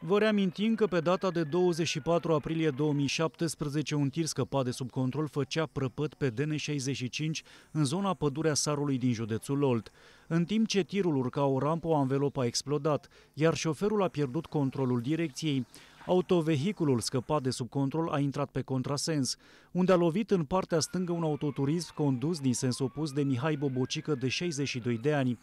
Vă reamintim că pe data de 24 aprilie 2017 un tir scăpat de sub control făcea prăpăt pe DN65 în zona pădurea Sarului din județul Olt. În timp ce tirul urca o rampă, o anvelopă a explodat, iar șoferul a pierdut controlul direcției. Autovehiculul scăpat de sub control a intrat pe contrasens, unde a lovit în partea stângă un autoturism condus din sens opus de Mihai Bobocică de 62 de ani.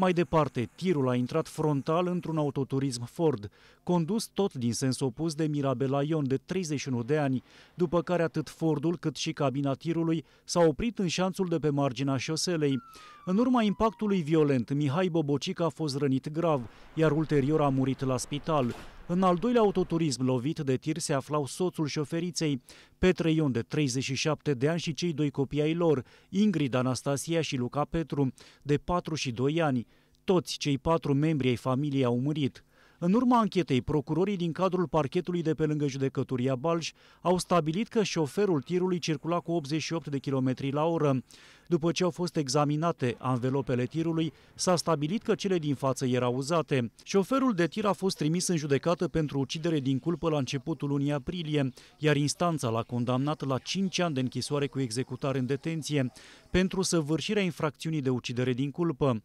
Mai departe, tirul a intrat frontal într-un autoturism Ford, condus tot din sens opus de Mirabela Ion, de 31 de ani, după care atât Fordul cât și cabina tirului s au oprit în șanțul de pe marginea șoselei. În urma impactului violent, Mihai Bobocic a fost rănit grav, iar ulterior a murit la spital. În al doilea autoturism lovit de tir se aflau soțul șoferiței, Petre Ion de 37 de ani și cei doi copii ai lor, Ingrid, Anastasia și Luca Petru, de 4 și 2 ani. Toți cei patru membri ai familiei au murit. În urma anchetei, procurorii din cadrul parchetului de pe lângă judecătoria Balj au stabilit că șoferul tirului circula cu 88 de km la oră. După ce au fost examinate anvelopele tirului, s-a stabilit că cele din față erau uzate. Șoferul de tir a fost trimis în judecată pentru ucidere din culpă la începutul lunii aprilie, iar instanța l-a condamnat la 5 ani de închisoare cu executare în detenție pentru săvârșirea infracțiunii de ucidere din culpă.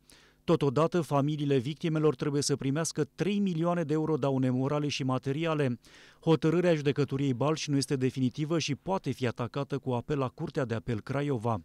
Totodată, familiile victimelor trebuie să primească 3 milioane de euro daune morale și materiale. Hotărârea judecătoriei Balci nu este definitivă și poate fi atacată cu apel la Curtea de Apel Craiova.